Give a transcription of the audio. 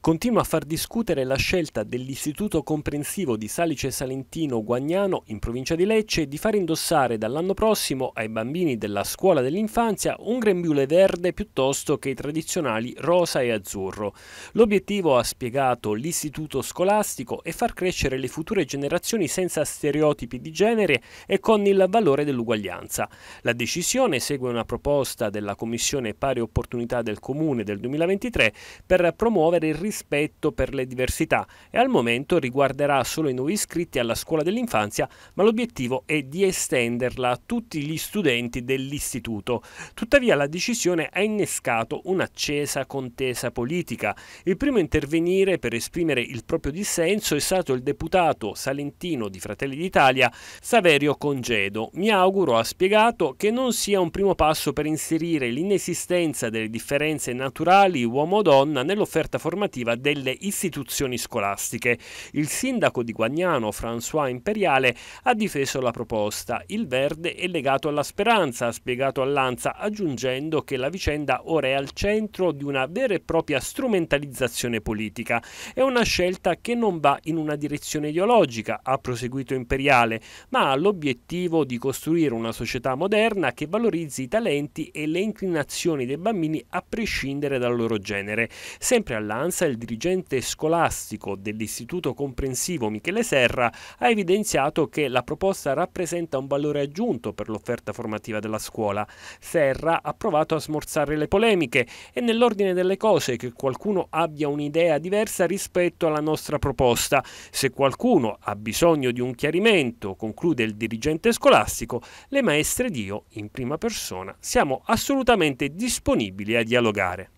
continua a far discutere la scelta dell'Istituto Comprensivo di Salice Salentino Guagnano in provincia di Lecce di far indossare dall'anno prossimo ai bambini della scuola dell'infanzia un grembiule verde piuttosto che i tradizionali rosa e azzurro. L'obiettivo, ha spiegato l'istituto scolastico, è far crescere le future generazioni senza stereotipi di genere e con il valore dell'uguaglianza. La decisione segue una proposta della Commissione Pari Opportunità del Comune del 2023 per promuovere il rispetto per le diversità e al momento riguarderà solo i nuovi iscritti alla scuola dell'infanzia, ma l'obiettivo è di estenderla a tutti gli studenti dell'istituto. Tuttavia la decisione ha innescato un'accesa contesa politica. Il primo a intervenire per esprimere il proprio dissenso è stato il deputato salentino di Fratelli d'Italia, Saverio Congedo. Mi auguro, ha spiegato, che non sia un primo passo per inserire l'inesistenza delle differenze naturali uomo-donna nell'offerta formativa normativa delle istituzioni scolastiche. Il sindaco di Guagnano, François Imperiale, ha difeso la proposta. Il verde è legato alla speranza, ha spiegato all'Anza, aggiungendo che la vicenda ora è al centro di una vera e propria strumentalizzazione politica. È una scelta che non va in una direzione ideologica, ha proseguito Imperiale, ma ha l'obiettivo di costruire una società moderna che valorizzi i talenti e le inclinazioni dei bambini a prescindere dal loro genere. Sempre all'Ansa il dirigente scolastico dell'Istituto Comprensivo Michele Serra ha evidenziato che la proposta rappresenta un valore aggiunto per l'offerta formativa della scuola. Serra ha provato a smorzare le polemiche e nell'ordine delle cose che qualcuno abbia un'idea diversa rispetto alla nostra proposta. Se qualcuno ha bisogno di un chiarimento, conclude il dirigente scolastico, le maestre Dio in prima persona siamo assolutamente disponibili a dialogare.